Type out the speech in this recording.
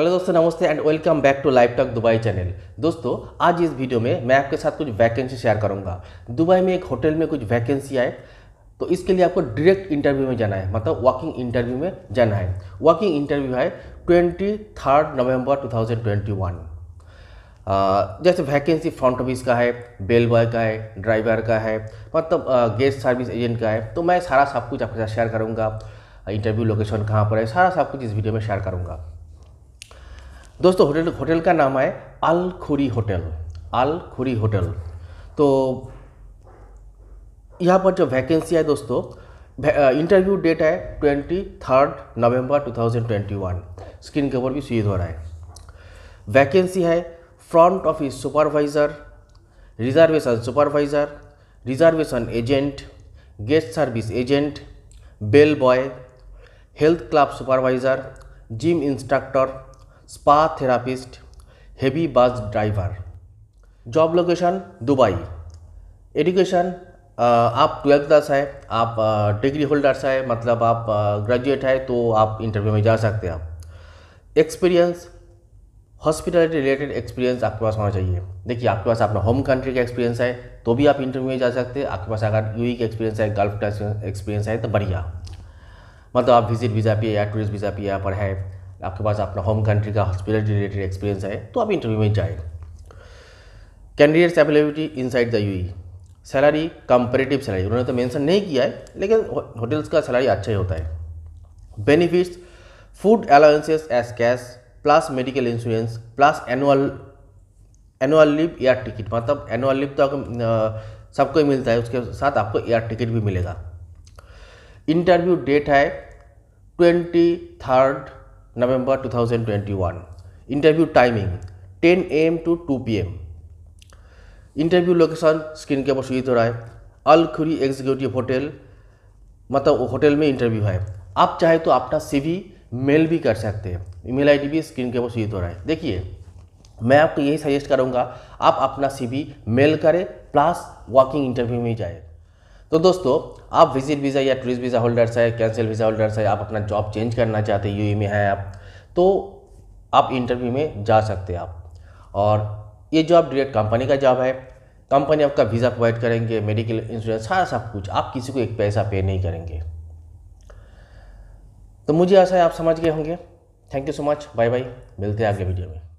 Hello दोस्तों नमस्ते and welcome back to live talk Dubai channel दोस्तों आज इस वीडियो में मैं आपके साथ कुछ वैकेंसी शेयर करूंगा दुबई में एक होटल में कुछ वैकेंसी आए तो इसके लिए आपको डायरेक्ट इंटरव्यू में जाना है मतलब वॉकिंग इंटरव्यू में जाना है वॉकिंग इंटरव्यू है twenty third November two thousand twenty one जैसे वैकेंसी फ्रंट ऑफिस का है बेल बॉय का है ड्राइवर का है मतलब गेस्ट सर्विस एजेंट का है तो मैं सारा सब कुछ आपके साथ शेयर करूँगा इंटरव्यू लोकेशन कहाँ पर है सारा सब कुछ इस वीडियो में शेयर करूँगा दोस्तों होटल होटल का नाम है अल खुरी होटल अल खुरी होटल तो यहाँ पर जो वैकेंसी है दोस्तों इंटरव्यू डेट है twenty third November two thousand twenty one screen के ऊपर भी सीध हो रहा है वैकेंसी है front office supervisor reservation supervisor reservation agent guest service agent bell boy health club supervisor gym instructor spa therapist heavy bus driver job location Dubai education आप twelfth class है आप डिग्री होल्डर्स है मतलब आप graduate है तो आप interview में जा सकते हैं आप एक्सपीरियंस हॉस्पिटलिटी रिलेटेड एक्सपीरियंस आपके पास होना चाहिए देखिए आपके पास अपना होम कंट्री का एक्सपीरियंस है तो भी आप इंटरव्यू में जा सकते हैं आपके पास अगर यूई का एक्सपीरियंस है गल्फ का एक्सपीरियंस है तो बढ़िया मतलब आप विजिट वीज़ा पे या टूरिस्ट वीज़ा पे यहाँ पर है आपके पास अपना होम कंट्री का हॉस्पिटल रिलेटेड एक्सपीरियंस है तो आप इंटरव्यू में जाए candidates availability side the you salary comparative salary उन्होंने तो मेंशन नहीं किया है लेकिन होटल्स का सैलरी अच्छा ही होता है benefits food allowances as cash plus medical insurance plus annual annual leave air ticket मतलब एनुअल लिव तो सबको ही मिलता है उसके साथ आपको एयर टिकट भी मिलेगा इंटरव्यू डेट है twenty third November 2021. Interview timing 10 am to 2 pm. Interview location screen के ऊपर सूचित हो रहा है अल एग्जीक्यूटिव होटल मतलब होटल में इंटरव्यू है आप चाहे तो अपना सीवी मेल भी कर सकते हैं ईमेल आईडी भी स्क्रीन के ऊपर सूचित हो रहा है देखिए मैं आपको यही सजेस्ट करूँगा आप अपना सीवी मेल करें प्लस वॉकिंग इंटरव्यू में जाए तो दोस्तों आप विजिट वीज़ा या टूरिस्ट वीज़ा होल्डर्स है कैंसिल वीज़ा होल्डर्स है आप अपना जॉब चेंज करना चाहते हैं यू में हैं आप तो आप इंटरव्यू में जा सकते हैं आप और ये जॉब डायरेक्ट कंपनी का जॉब है कंपनी आपका वीज़ा प्रोवाइड करेंगे मेडिकल इंश्योरेंस सारा सब कुछ आप किसी को एक पैसा पे नहीं करेंगे तो मुझे आशा है आप समझ गए होंगे thank you so much bye bye मिलते हैं अगले वीडियो में